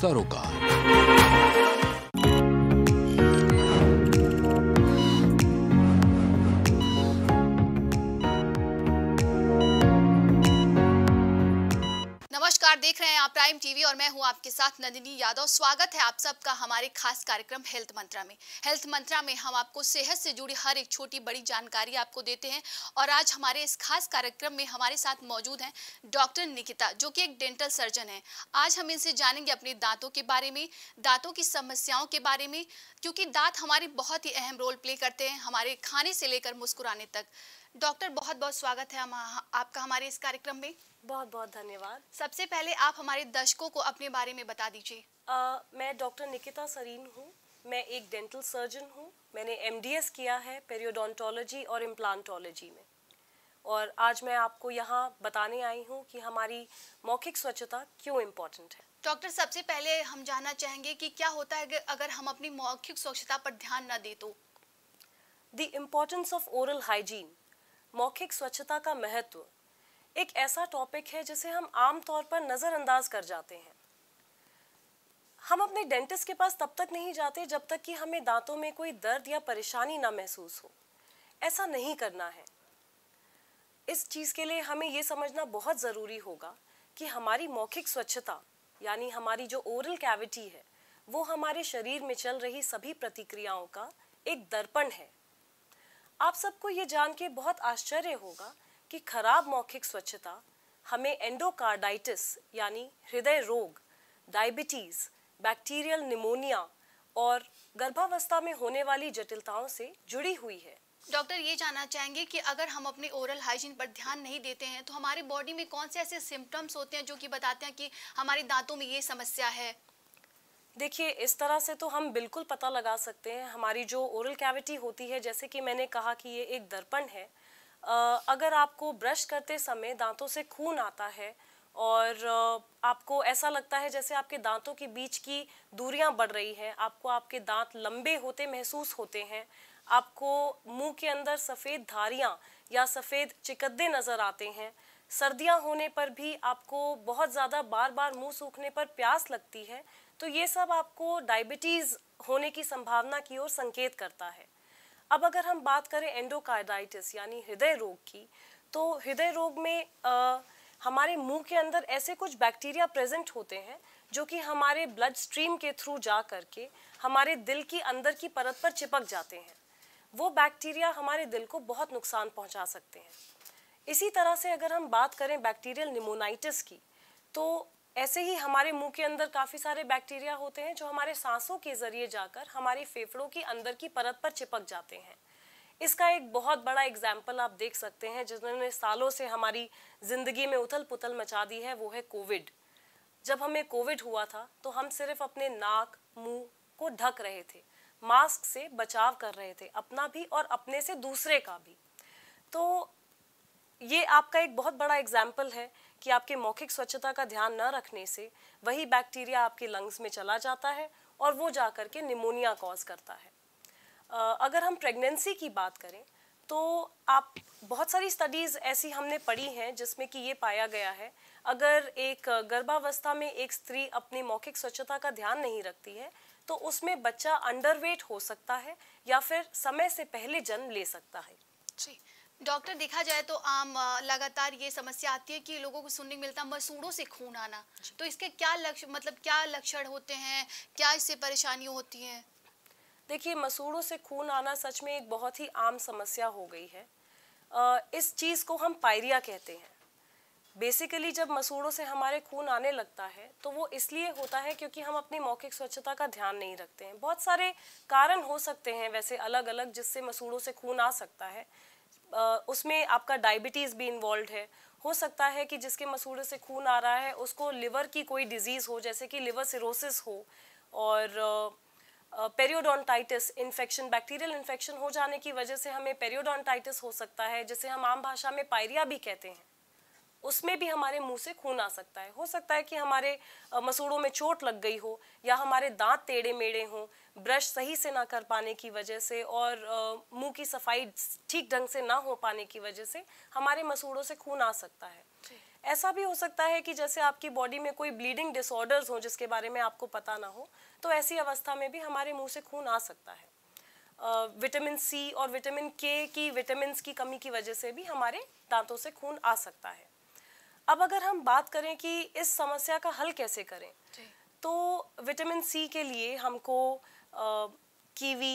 सरोकार नमस्कार देख रहे हैं आप प्राइम टीवी और मैं हूं आपके साथ नंदिनी यादव स्वागत है आप सबका हमारे खास कार्यक्रम हेल्थ मंत्रा में हेल्थ मंत्रा में हम आपको सेहत से जुड़ी हर एक छोटी बड़ी जानकारी आपको देते हैं और आज हमारे इस खास कार्यक्रम में हमारे साथ मौजूद हैं डॉक्टर निकिता जो कि एक डेंटल सर्जन है आज हम इनसे जानेंगे अपने दांतों के बारे में दांतों की समस्याओं के बारे में क्योंकि दांत हमारे बहुत ही अहम रोल प्ले करते हैं हमारे खाने से लेकर मुस्कुराने तक डॉक्टर बहुत बहुत स्वागत है आपका हमारे इस कार्यक्रम में बहुत बहुत धन्यवाद सबसे पहले पहले आप हमारे दर्शकों को अपने बारे में बता दीजिए मैं डॉक्टर निकिता सरीन हूँ मैं एक डेंटल सर्जन हूँ मैंने एम किया है पेरियोडोंटोलॉजी और इम्प्लांटोलॉजी में और आज मैं आपको यहाँ बताने आई हूँ कि हमारी मौखिक स्वच्छता क्यों इम्पोर्टेंट है डॉक्टर सबसे पहले हम जानना चाहेंगे कि क्या होता है अगर हम अपनी मौखिक स्वच्छता पर ध्यान न दें तो the importance of oral hygiene मौखिक स्वच्छता का महत्व एक ऐसा टॉपिक है जिसे हम आम तौर पर नज़रअंदाज कर जाते हैं हम अपने डेंटिस्ट के पास तब तक नहीं जाते जब तक कि हमें दांतों में कोई दर्द या परेशानी ना महसूस हो ऐसा नहीं करना है इस चीज़ के लिए हमें ये समझना बहुत ज़रूरी होगा कि हमारी मौखिक स्वच्छता यानी हमारी जो ओरल कैविटी है वो हमारे शरीर में चल रही सभी प्रतिक्रियाओं का एक दर्पण है आप सबको ये जान के बहुत आश्चर्य होगा कि खराब मौखिक स्वच्छता हमें एंडोकार्डाइटिस यानी हृदय रोग डायबिटीज़ बैक्टीरियल निमोनिया और गर्भावस्था में होने वाली जटिलताओं से जुड़ी हुई है डॉक्टर ये जानना चाहेंगे कि अगर हम अपने ओरल हाइजीन पर ध्यान नहीं देते हैं तो हमारे बॉडी में कौन से ऐसे सिम्टम्स होते हैं जो कि बताते हैं कि हमारे दांतों में ये समस्या है देखिए इस तरह से तो हम बिल्कुल पता लगा सकते हैं हमारी जो ओरल कैविटी होती है जैसे कि मैंने कहा कि ये एक दर्पण है अगर आपको ब्रश करते समय दांतों से खून आता है और आपको ऐसा लगता है जैसे आपके दांतों के बीच की दूरियां बढ़ रही है आपको आपके दांत लंबे होते महसूस होते हैं आपको मुंह के अंदर सफ़ेद धारियां या सफ़ेद चिकद्दे नज़र आते हैं सर्दियां होने पर भी आपको बहुत ज़्यादा बार बार मुंह सूखने पर प्यास लगती है तो ये सब आपको डायबिटीज़ होने की संभावना की ओर संकेत करता है अब अगर हम बात करें एंडोकार्डाइटिस यानी हृदय रोग की तो हृदय रोग में आ, हमारे मुंह के अंदर ऐसे कुछ बैक्टीरिया प्रेजेंट होते हैं जो कि हमारे ब्लड स्ट्रीम के थ्रू जा करके हमारे दिल की अंदर की परत पर चिपक जाते हैं वो बैक्टीरिया हमारे दिल को बहुत नुकसान पहुंचा सकते हैं इसी तरह से अगर हम बात करें बैक्टीरियल निमोनाइटिस की तो ऐसे ही हमारे मुंह के अंदर काफ़ी सारे बैक्टीरिया होते हैं जो हमारे सांसों के ज़रिए जाकर हमारे फेफड़ों के अंदर की परत पर चिपक जाते हैं इसका एक बहुत बड़ा एग्जाम्पल आप देख सकते हैं जिन्होंने सालों से हमारी ज़िंदगी में उथल पुथल मचा दी है वो है कोविड जब हमें कोविड हुआ था तो हम सिर्फ अपने नाक मुंह को ढक रहे थे मास्क से बचाव कर रहे थे अपना भी और अपने से दूसरे का भी तो ये आपका एक बहुत बड़ा एग्जाम्पल है कि आपके मौखिक स्वच्छता का ध्यान न रखने से वही बैक्टीरिया आपके लंग्स में चला जाता है और वो जा करके निमोनिया कॉज करता है अगर हम प्रेगनेंसी की बात करें तो आप बहुत सारी स्टडीज़ ऐसी हमने पढ़ी हैं जिसमें कि ये पाया गया है अगर एक गर्भावस्था में एक स्त्री अपनी मौखिक स्वच्छता का ध्यान नहीं रखती है तो उसमें बच्चा अंडरवेट हो सकता है या फिर समय से पहले जन्म ले सकता है जी डॉक्टर देखा जाए तो आम लगातार ये समस्या आती है कि लोगों को सुनने मिलता मसूड़ों से खून आना तो इसके क्या लक्ष्य मतलब क्या लक्षण होते हैं क्या इससे परेशानियाँ होती हैं देखिए मसूड़ों से खून आना सच में एक बहुत ही आम समस्या हो गई है इस चीज़ को हम पायरिया कहते हैं बेसिकली जब मसूड़ों से हमारे खून आने लगता है तो वो इसलिए होता है क्योंकि हम अपनी मौखिक स्वच्छता का ध्यान नहीं रखते हैं बहुत सारे कारण हो सकते हैं वैसे अलग अलग जिससे मसूड़ों से खून आ सकता है उसमें आपका डायबिटीज़ भी इन्वॉल्व है हो सकता है कि जिसके मसूड़े से खून आ रहा है उसको लिवर की कोई डिजीज़ हो जैसे कि लिवर सिरोसिस हो और पेरियोडोंटाइटिस इन्फेक्शन बैक्टीरियल इन्फेक्शन हो जाने की वजह से हमें पेरियोडोंटाइटिस हो सकता है जिसे हम आम भाषा में पायरिया भी कहते हैं उसमें भी हमारे मुंह से खून आ सकता है हो सकता है कि हमारे मसूड़ों में चोट लग गई हो या हमारे दांत टेढ़े मेढ़े हों ब्रश सही से ना कर पाने की वजह से और मुंह की सफाई ठीक ढंग से ना हो पाने की वजह से हमारे मसूड़ों से खून आ सकता है ऐसा भी हो सकता है कि जैसे आपकी बॉडी में कोई ब्लीडिंग डिसऑर्डर्स हो जिसके बारे में आपको पता ना हो तो ऐसी अवस्था में भी हमारे मुंह से खून आ सकता है विटामिन सी और विटामिन के की विटामिन की कमी की वजह से भी हमारे दांतों से खून आ सकता है अब अगर हम बात करें कि इस समस्या का हल कैसे करें तो विटामिन सी के लिए हमको कीवी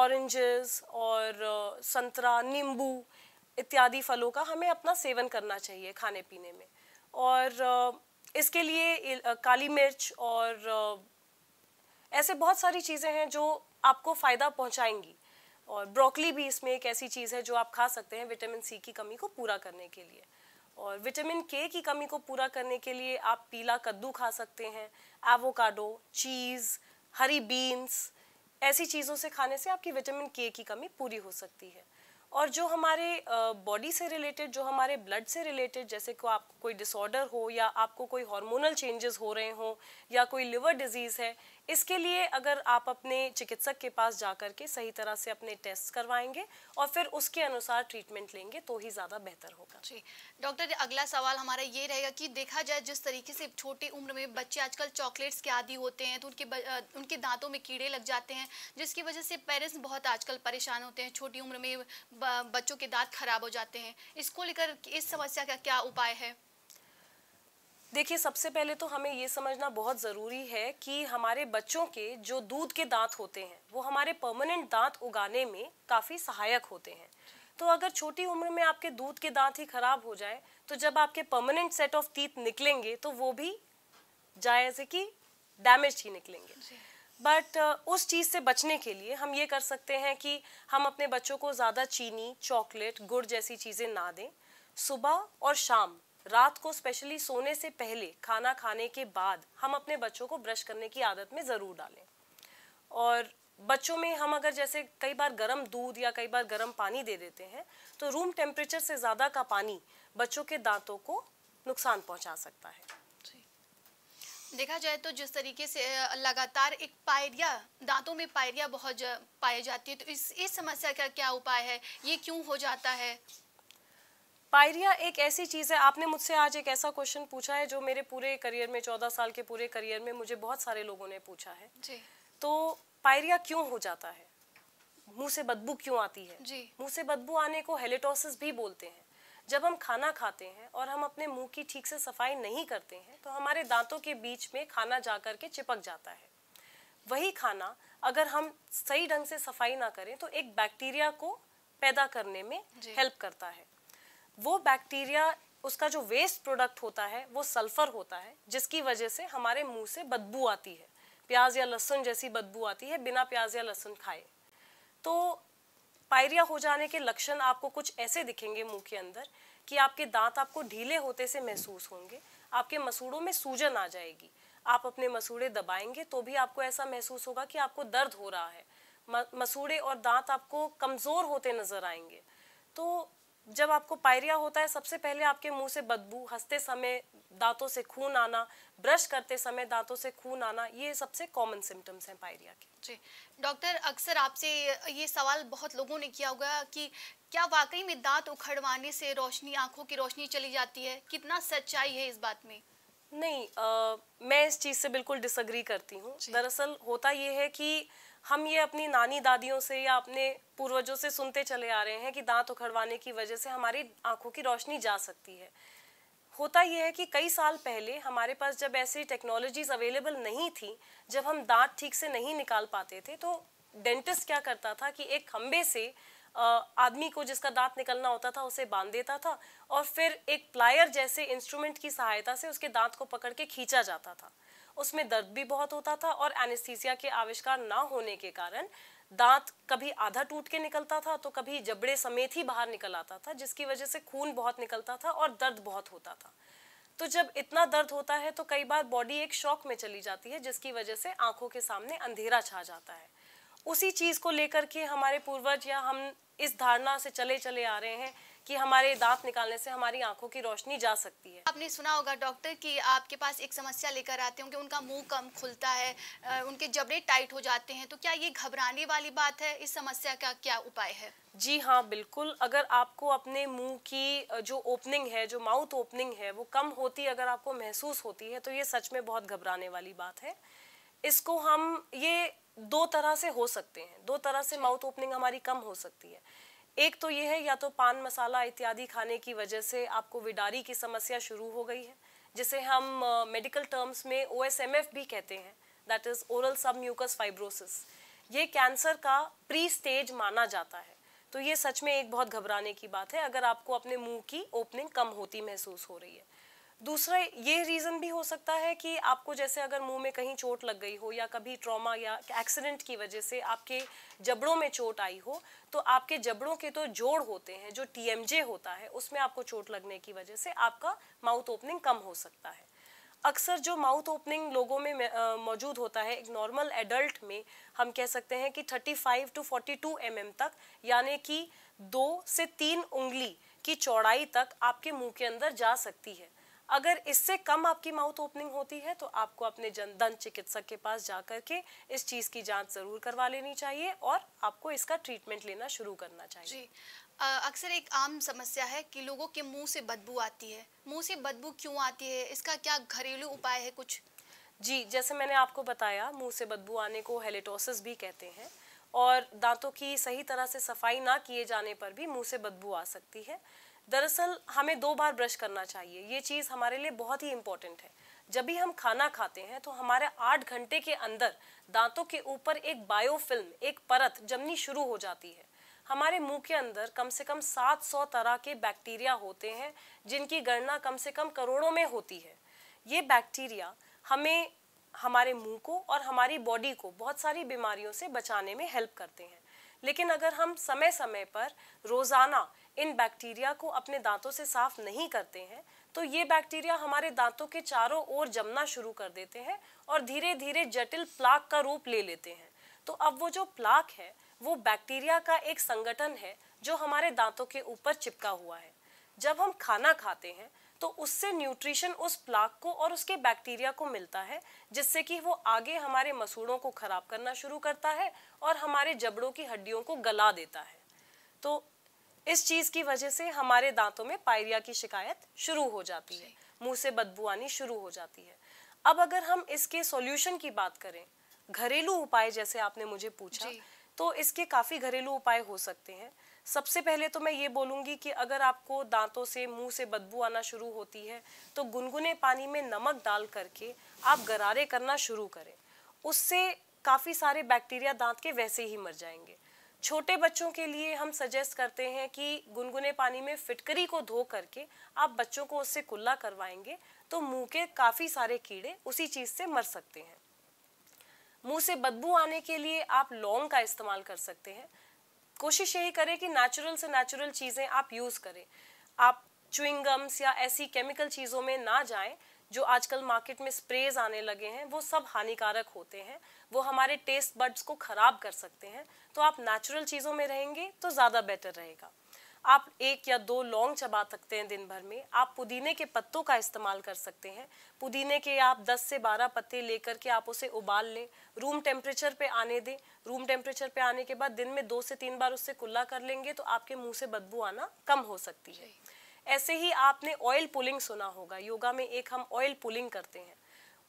ऑरेंजेस और संतरा नींबू इत्यादि फलों का हमें अपना सेवन करना चाहिए खाने पीने में और इसके लिए काली मिर्च और ऐसे बहुत सारी चीज़ें हैं जो आपको फ़ायदा पहुंचाएंगी और ब्रोकली भी इसमें एक ऐसी चीज़ है जो आप खा सकते हैं विटामिन सी की कमी को पूरा करने के लिए और विटामिन के की कमी को पूरा करने के लिए आप पीला कद्दू खा सकते हैं एवोकाडो चीज़ हरी बीन्स ऐसी चीज़ों से खाने से आपकी विटामिन के की कमी पूरी हो सकती है और जो हमारे बॉडी से रिलेटेड जो हमारे ब्लड से रिलेटेड जैसे को आप कोई डिसऑर्डर हो या आपको कोई हार्मोनल चेंजेस हो रहे हो या कोई लिवर डिजीज़ है इसके लिए अगर आप अपने चिकित्सक के पास जा कर के सही तरह से अपने टेस्ट करवाएंगे और फिर उसके अनुसार ट्रीटमेंट लेंगे तो ही ज़्यादा बेहतर होगा जी डॉक्टर अगला सवाल हमारा ये रहेगा कि देखा जाए जिस तरीके से छोटी उम्र में बच्चे आजकल चॉकलेट्स के आदि होते हैं तो उनके उनके दांतों में कीड़े लग जाते हैं जिसकी वजह से पेरेंट्स बहुत आजकल परेशान होते हैं छोटी उम्र में बच्चों के दाँत खराब हो जाते हैं इसको लेकर इस समस्या का क्या उपाय है देखिए सबसे पहले तो हमें ये समझना बहुत ज़रूरी है कि हमारे बच्चों के जो दूध के दांत होते हैं वो हमारे परमानेंट दांत उगाने में काफ़ी सहायक होते हैं तो अगर छोटी उम्र में आपके दूध के दांत ही खराब हो जाए तो जब आपके परमानेंट सेट ऑफ तीत निकलेंगे तो वो भी जायजे कि डैमेज ही निकलेंगे बट uh, उस चीज़ से बचने के लिए हम ये कर सकते हैं कि हम अपने बच्चों को ज़्यादा चीनी चॉकलेट गुड़ जैसी चीज़ें ना दें सुबह और शाम रात को स्पेशली सोने से पहले खाना खाने के बाद हम अपने बच्चों को ब्रश करने की आदत में ज़रूर डालें और बच्चों में हम अगर जैसे कई बार गर्म दूध या कई बार गर्म पानी दे देते हैं तो रूम टेम्परेचर से ज़्यादा का पानी बच्चों के दांतों को नुकसान पहुंचा सकता है देखा जाए तो जिस तरीके से लगातार एक पायरिया दांतों में पायरिया बहुत पाई जाती है तो इस इस समस्या का क्या उपाय है ये क्यों हो जाता है पायरिया एक ऐसी चीज़ है आपने मुझसे आज एक ऐसा क्वेश्चन पूछा है जो मेरे पूरे करियर में चौदह साल के पूरे करियर में मुझे बहुत सारे लोगों ने पूछा है जी तो पायरिया क्यों हो जाता है मुंह से बदबू क्यों आती है मुंह से बदबू आने को हेलेटोसिस भी बोलते हैं जब हम खाना खाते हैं और हम अपने मुंह की ठीक से सफाई नहीं करते हैं तो हमारे दांतों के बीच में खाना जा करके के चिपक जाता है वही खाना अगर हम सही ढंग से सफाई ना करें तो एक बैक्टीरिया को पैदा करने में हेल्प करता है वो बैक्टीरिया उसका जो वेस्ट प्रोडक्ट होता है वो सल्फर होता है जिसकी वजह से हमारे मुंह से बदबू आती है प्याज या लहसुन जैसी बदबू आती है बिना प्याज या लहसुन खाए तो पायरिया हो जाने के लक्षण आपको कुछ ऐसे दिखेंगे मुंह के अंदर कि आपके दांत आपको ढीले होते से महसूस होंगे आपके मसूड़ों में सूजन आ जाएगी आप अपने मसूड़े दबाएंगे तो भी आपको ऐसा महसूस होगा कि आपको दर्द हो रहा है मसूड़े और दांत आपको कमज़ोर होते नज़र आएंगे तो जब आपको पायरिया होता है सबसे पहले आपके मुंह से बदबू हंसते समय दांतों से खून आना ब्रश करते समय दांतों से खून आना ये सबसे कॉमन सिम्टम्स हैं पायरिया के जी डॉक्टर अक्सर आपसे ये सवाल बहुत लोगों ने किया होगा कि क्या वाकई में दांत उखड़वाने से रोशनी आंखों की रोशनी चली जाती है कितना सच्चाई है इस बात में नहीं आ, मैं इस चीज़ से बिल्कुल डिसग्री करती हूँ दरअसल होता ये है कि हम ये अपनी नानी दादियों से या अपने पूर्वजों से सुनते चले आ रहे हैं कि दांत उखड़वाने की वजह से हमारी आंखों की रोशनी जा सकती है होता यह है कि कई साल पहले हमारे पास जब ऐसी टेक्नोलॉजीज अवेलेबल नहीं थी जब हम दांत ठीक से नहीं निकाल पाते थे तो डेंटिस्ट क्या करता था कि एक खम्बे से आदमी को जिसका दांत निकलना होता था उसे बांध देता था और फिर एक प्लायर जैसे इंस्ट्रूमेंट की सहायता से उसके दांत को पकड़ के खींचा जाता था उसमें दर्द भी बहुत होता था और एनेस्थीसिया के आविष्कार ना होने के कारण दांत कभी आधा टूट के निकलता था तो कभी जबड़े समेत ही बाहर निकल आता था जिसकी वजह से खून बहुत निकलता था और दर्द बहुत होता था तो जब इतना दर्द होता है तो कई बार बॉडी एक शॉक में चली जाती है जिसकी वजह से आंखों के सामने अंधेरा छा जाता है उसी चीज़ को लेकर के हमारे पूर्वज या हम इस धारणा से चले चले आ रहे हैं कि हमारे दांत निकालने से हमारी आंखों की रोशनी जा सकती है आपने सुना होगा डॉक्टर कि आपके पास एक समस्या लेकर आते हैं कि उनका मुंह कम खुलता है उनके जबड़े टाइट हो जाते हैं तो क्या ये घबराने वाली बात है इस समस्या का क्या उपाय है जी हाँ बिल्कुल अगर आपको अपने मुंह की जो ओपनिंग है जो माउथ ओपनिंग है वो कम होती अगर आपको महसूस होती है तो ये सच में बहुत घबराने वाली बात है इसको हम ये दो तरह से हो सकते हैं दो तरह से माउथ ओपनिंग हमारी कम हो सकती है एक तो ये है या तो पान मसाला इत्यादि खाने की वजह से आपको विडारी की समस्या शुरू हो गई है जिसे हम मेडिकल टर्म्स में ओ भी कहते हैं that is oral sub mucous fibrosis ये कैंसर का प्री स्टेज माना जाता है तो ये सच में एक बहुत घबराने की बात है अगर आपको अपने मुंह की ओपनिंग कम होती महसूस हो रही है दूसरा ये रीज़न भी हो सकता है कि आपको जैसे अगर मुंह में कहीं चोट लग गई हो या कभी ट्रॉमा या एक्सीडेंट की वजह से आपके जबड़ों में चोट आई हो तो आपके जबड़ों के तो जोड़ होते हैं जो टीएमजे होता है उसमें आपको चोट लगने की वजह से आपका माउथ ओपनिंग कम हो सकता है अक्सर जो माउथ ओपनिंग लोगों में मौजूद होता है एक नॉर्मल एडल्ट में हम कह सकते हैं कि 35 टू 42 एम तक यानी कि दो से तीन उंगली की चौड़ाई तक आपके मुंह के अंदर जा सकती है अगर इससे कम आपकी माउथ ओपनिंग होती है तो आपको अपने जन दंत चिकित्सक के पास जा के इस चीज़ की जाँच ज़रूर करवा लेनी चाहिए और आपको इसका ट्रीटमेंट लेना शुरू करना चाहिए जी अक्सर एक आम समस्या है कि लोगों के मुंह से बदबू आती है मुंह से बदबू क्यों आती है इसका क्या घरेलू उपाय है कुछ जी जैसे मैंने आपको बताया मुंह से बदबू आने को हेलेटोसिस भी कहते हैं और दांतों की सही तरह से सफाई ना किए जाने पर भी मुंह से बदबू आ सकती है दरअसल हमें दो बार ब्रश करना चाहिए ये चीज़ हमारे लिए बहुत ही इम्पॉर्टेंट है जब भी हम खाना खाते हैं तो हमारे आठ घंटे के अंदर दांतों के ऊपर एक बायोफिल्म एक परत जमनी शुरू हो जाती है हमारे मुंह के अंदर कम से कम 700 तरह के बैक्टीरिया होते हैं जिनकी गणना कम से कम करोड़ों में होती है ये बैक्टीरिया हमें हमारे मुंह को और हमारी बॉडी को बहुत सारी बीमारियों से बचाने में हेल्प करते हैं लेकिन अगर हम समय समय पर रोज़ाना इन बैक्टीरिया को अपने दांतों से साफ नहीं करते हैं तो ये बैक्टीरिया हमारे दांतों के चारों ओर जमना शुरू कर देते हैं और धीरे धीरे जटिल प्लाक का रूप ले लेते हैं तो अब वो जो प्लाक है वो बैक्टीरिया का एक संगठन है जो हमारे दांतों के ऊपर चिपका हुआ है जब हम खाना खाते हैं तो उससे न्यूट्रिशन उस प्लाक को और उसके बैक्टीरिया को मिलता है जिससे कि वो आगे हमारे मसूड़ों को ख़राब करना शुरू करता है और हमारे जबड़ों की हड्डियों को गला देता है तो इस चीज़ की वजह से हमारे दांतों में पायरिया की शिकायत शुरू हो जाती है मुंह से बदबू आनी शुरू हो जाती है अब अगर हम इसके सॉल्यूशन की बात करें घरेलू उपाय जैसे आपने मुझे पूछा तो इसके काफ़ी घरेलू उपाय हो सकते हैं सबसे पहले तो मैं ये बोलूँगी कि अगर आपको दांतों से मुंह से बदबू आना शुरू होती है तो गुनगुने पानी में नमक डाल करके आप गरारे करना शुरू करें उससे काफ़ी सारे बैक्टीरिया दांत के वैसे ही मर जाएंगे छोटे बच्चों के लिए हम सजेस्ट करते हैं कि गुनगुने पानी में फिटकरी को धो करके आप बच्चों को उससे कुल्ला करवाएंगे तो मुंह के काफ़ी सारे कीड़े उसी चीज़ से मर सकते हैं मुंह से बदबू आने के लिए आप लौंग का इस्तेमाल कर सकते हैं कोशिश यही करें कि नेचुरल से नेचुरल चीज़ें आप यूज़ करें आप चुइंगम्स या ऐसी केमिकल चीज़ों में ना जाएं जो आजकल मार्केट में स्प्रेज आने लगे हैं वो सब हानिकारक होते हैं वो हमारे टेस्ट बड्स को ख़राब कर सकते हैं तो आप नेचुरल चीज़ों में रहेंगे तो ज़्यादा बेटर रहेगा आप एक या दो लौंग चबा सकते हैं दिन भर में आप पुदीने के पत्तों का इस्तेमाल कर सकते हैं पुदीने के आप 10 से 12 पत्ते लेकर के आप उसे उबाल लें रूम टेम्परेचर पे आने दें रूम टेम्परेचर पे आने के बाद दिन में दो से तीन बार उससे कुल्ला कर लेंगे तो आपके मुंह से बदबू आना कम हो सकती है ऐसे ही आपने ऑयल पुलिंग सुना होगा योगा में एक हम ऑयल पुलिंग करते हैं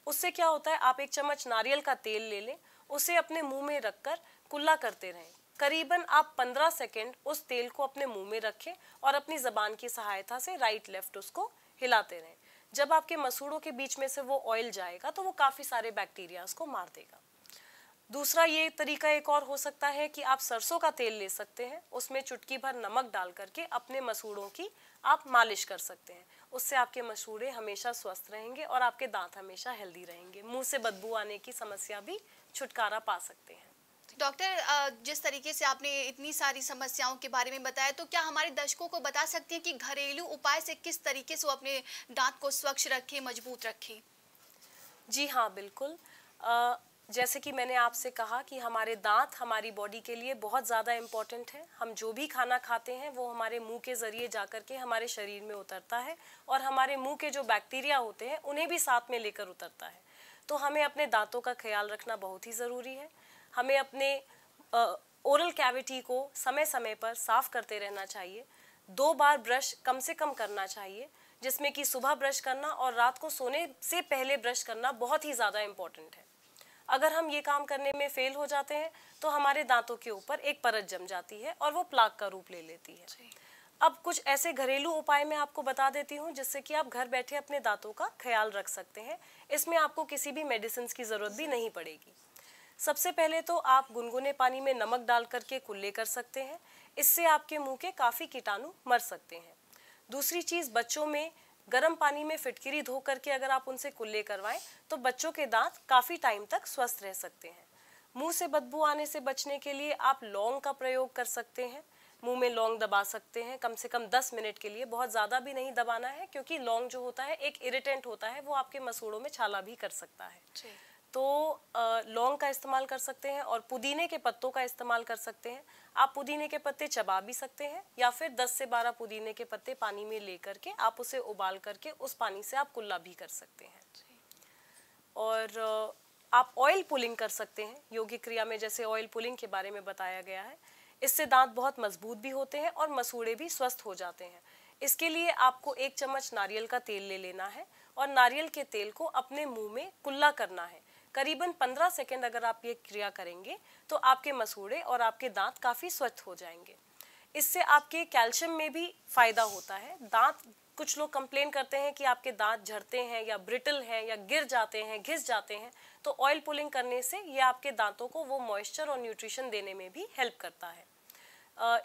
उससे क्या होता है आप एक चम्मच नारियल का तेल ले लें उसे अपने मुंह में रखकर कुल्ला करते रहें करीबन आप 15 सेकेंड उस तेल को अपने मुंह में रखें और अपनी ज़बान की सहायता से राइट लेफ्ट उसको हिलाते रहें जब आपके मसूड़ों के बीच में से वो ऑयल जाएगा तो वो काफ़ी सारे बैक्टीरिया को मार देगा दूसरा ये तरीका एक और हो सकता है कि आप सरसों का तेल ले सकते हैं उसमें चुटकी भर नमक डाल करके अपने मसूड़ों की आप मालिश कर सकते हैं उससे आपके मसूड़े हमेशा स्वस्थ रहेंगे और आपके दांत हमेशा हेल्दी रहेंगे मुंह से बदबू आने की समस्या भी छुटकारा पा सकते हैं डॉक्टर जिस तरीके से आपने इतनी सारी समस्याओं के बारे में बताया तो क्या हमारे दर्शकों को बता सकती हैं कि घरेलू उपाय से किस तरीके से वो अपने दांत को स्वच्छ रखें मजबूत रखें जी हाँ बिल्कुल जैसे कि मैंने आपसे कहा कि हमारे दांत हमारी बॉडी के लिए बहुत ज़्यादा इम्पॉर्टेंट है हम जो भी खाना खाते हैं वो हमारे मुंह के ज़रिए जा कर के हमारे शरीर में उतरता है और हमारे मुंह के जो बैक्टीरिया होते हैं उन्हें भी साथ में लेकर उतरता है तो हमें अपने दांतों का ख्याल रखना बहुत ही ज़रूरी है हमें अपने ओरल कैविटी को समय समय पर साफ करते रहना चाहिए दो बार ब्रश कम से कम करना चाहिए जिसमें कि सुबह ब्रश करना और रात को सोने से पहले ब्रश करना बहुत ही ज़्यादा इम्पॉर्टेंट है अगर हम ये काम करने में फेल हो जाते हैं तो हमारे दांतों के ऊपर एक परत जम जाती है और वो प्लाक का रूप ले लेती है अब कुछ ऐसे घरेलू उपाय मैं आपको बता देती हूँ जिससे कि आप घर बैठे अपने दांतों का ख्याल रख सकते हैं इसमें आपको किसी भी मेडिसिन की ज़रूरत भी नहीं पड़ेगी सबसे पहले तो आप गुनगुने पानी में नमक डाल करके कुल्ले कर सकते हैं इससे आपके मुंह के काफ़ी कीटाणु मर सकते हैं दूसरी चीज़ बच्चों में गर्म पानी में फिटकिरी धो करके अगर आप उनसे कुल्ले करवाएं तो बच्चों के दांत काफ़ी टाइम तक स्वस्थ रह सकते हैं मुंह से बदबू आने से बचने के लिए आप लौंग का प्रयोग कर सकते हैं मुंह में लौंग दबा सकते हैं कम से कम 10 मिनट के लिए बहुत ज़्यादा भी नहीं दबाना है क्योंकि लौंग जो होता है एक इरिटेंट होता है वो आपके मसूड़ों में छाला भी कर सकता है तो लौंग का इस्तेमाल कर सकते हैं और पुदीने के पत्तों का इस्तेमाल कर सकते हैं आप पुदीने के पत्ते चबा भी सकते हैं या फिर 10 से 12 पुदीने के पत्ते पानी में ले करके आप उसे उबाल करके उस पानी से आप कुल्ला भी कर सकते हैं और आप ऑयल पुलिंग कर सकते हैं योगी क्रिया में जैसे ऑयल पुलिंग के बारे में बताया गया है इससे दांत बहुत मजबूत भी होते हैं और मसूड़े भी स्वस्थ हो जाते हैं इसके लिए आपको एक चम्मच नारियल का तेल ले लेना है और नारियल के तेल को अपने मुंह में कुल्ला करना है करीबन 15 सेकेंड अगर आप ये क्रिया करेंगे तो आपके मसूड़े और आपके दांत काफ़ी स्वच्छ हो जाएंगे इससे आपके कैल्शियम में भी फ़ायदा होता है दांत कुछ लोग कंप्लेन करते हैं कि आपके दांत झड़ते हैं या ब्रिटल हैं या गिर जाते हैं घिस जाते हैं तो ऑयल पुलिंग करने से ये आपके दांतों को वो मॉइस्चर और न्यूट्रिशन देने में भी हेल्प करता है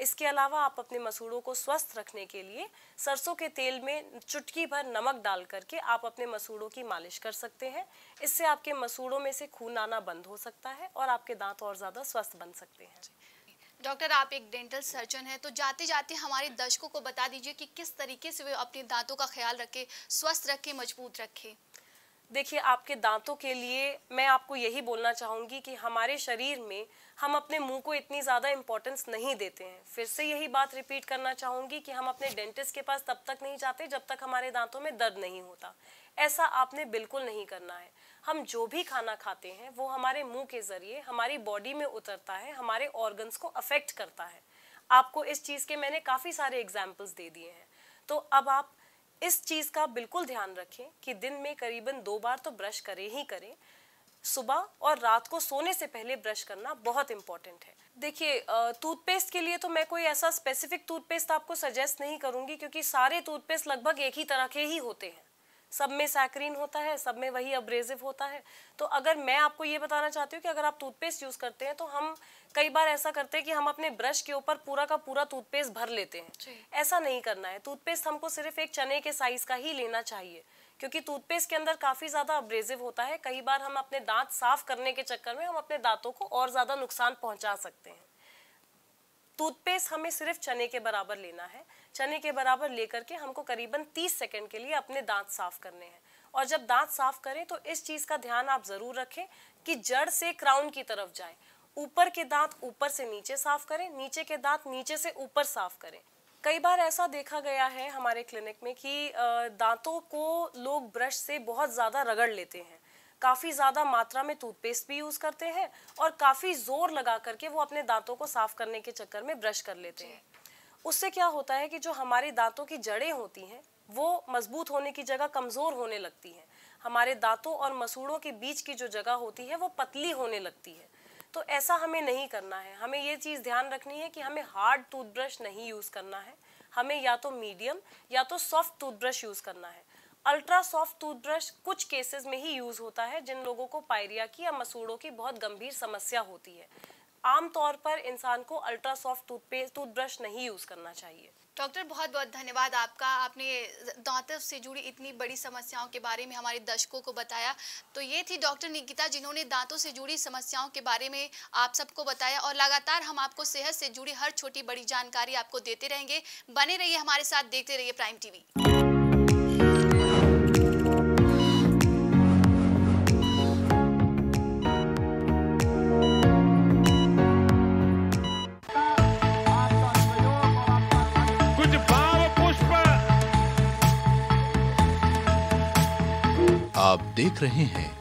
इसके अलावा आप अपने मसूड़ों को स्वस्थ रखने के लिए सरसों के तेल में चुटकी भर नमक डाल करके आप अपने मसूड़ों की मालिश कर सकते हैं इससे आपके मसूड़ों में से खून आना बंद हो सकता है और आपके दांत और ज़्यादा स्वस्थ बन सकते हैं डॉक्टर आप एक डेंटल सर्जन हैं तो जाते जाते हमारे दर्शकों को बता दीजिए कि किस तरीके से वे अपने दांतों का ख्याल रखें स्वस्थ रखें मजबूत रखें देखिए आपके दांतों के लिए मैं आपको यही बोलना चाहूँगी कि हमारे शरीर में हम अपने मुंह को इतनी ज़्यादा इम्पोर्टेंस नहीं देते हैं फिर से यही बात रिपीट करना चाहूँगी कि हम अपने डेंटिस्ट के पास तब तक नहीं जाते जब तक हमारे दांतों में दर्द नहीं होता ऐसा आपने बिल्कुल नहीं करना है हम जो भी खाना खाते हैं वो हमारे मुंह के ज़रिए हमारी बॉडी में उतरता है हमारे ऑर्गन्स को अफेक्ट करता है आपको इस चीज़ के मैंने काफ़ी सारे एग्जाम्पल्स दे दिए हैं तो अब आप इस चीज़ का बिल्कुल ध्यान रखें कि दिन में करीबन दो बार तो ब्रश करें ही करें सुबह और रात को सोने से पहले ब्रश करना बहुत इम्पॉर्टेंट है देखिए टूथपेस्ट के लिए तो मैं कोई ऐसा स्पेसिफिक टूथपेस्ट आपको सजेस्ट नहीं करूंगी क्योंकि सारे टूथपेस्ट लगभग एक ही तरह के ही होते हैं सब में सैक्रीन होता है सब में वही अब्रेजिव होता है तो अगर मैं आपको ये बताना चाहती हूँ कि अगर आप टूथपेस्ट यूज़ करते हैं तो हम कई बार ऐसा करते हैं कि हम अपने ब्रश के ऊपर पूरा का पूरा टूथपेस्ट भर लेते हैं ऐसा नहीं करना है टूथपेस्ट हमको सिर्फ एक चने के साइज़ का ही लेना चाहिए क्योंकि टूथपेस्ट के अंदर काफ़ी ज़्यादा अब्रेजिव होता है कई बार हम अपने दांत साफ करने के चक्कर में हम अपने दांतों को और ज़्यादा नुकसान पहुँचा सकते हैं टूथपेस्ट हमें सिर्फ चने के बराबर लेना है चने के बराबर लेकर के हमको करीबन 30 सेकंड के लिए अपने दांत साफ करने हैं और जब दांत साफ करें तो इस चीज़ का ध्यान आप ज़रूर रखें कि जड़ से क्राउन की तरफ जाए ऊपर के दांत ऊपर से नीचे साफ करें नीचे के दांत नीचे से ऊपर साफ करें कई बार ऐसा देखा गया है हमारे क्लिनिक में कि दांतों को लोग ब्रश से बहुत ज़्यादा रगड़ लेते हैं काफ़ी ज़्यादा मात्रा में टूथपेस्ट भी यूज़ करते हैं और काफ़ी ज़ोर लगा करके वो अपने दांतों को साफ़ करने के चक्कर में ब्रश कर लेते हैं उससे क्या होता है कि जो हमारे दांतों की जड़ें होती हैं वो मजबूत होने की जगह कमज़ोर होने लगती हैं हमारे दांतों और मसूड़ों के बीच की जो जगह होती है वो पतली होने लगती है तो ऐसा हमें नहीं करना है हमें ये चीज़ ध्यान रखनी है कि हमें हार्ड टूथब्रश नहीं यूज़ करना है हमें या तो मीडियम या तो सॉफ्ट टूथब्रश यूज़ करना है अल्ट्रा सॉफ्ट टूथब्रश कुछ केसेस में ही यूज़ होता है जिन लोगों को पायरिया की या मसूड़ों की बहुत गंभीर समस्या होती है आमतौर पर इंसान को अल्ट्रा सॉफ्ट टूथपेस्ट टूथब्रश नहीं यूज़ करना चाहिए डॉक्टर बहुत बहुत धन्यवाद आपका आपने दांतों से जुड़ी इतनी बड़ी समस्याओं के बारे में हमारे दर्शकों को बताया तो ये थी डॉक्टर निकिता जिन्होंने दांतों से जुड़ी समस्याओं के बारे में आप सबको बताया और लगातार हम आपको सेहत से जुड़ी हर छोटी बड़ी जानकारी आपको देते रहेंगे बने रहिए हमारे साथ देखते रहिए प्राइम टीवी आप देख रहे हैं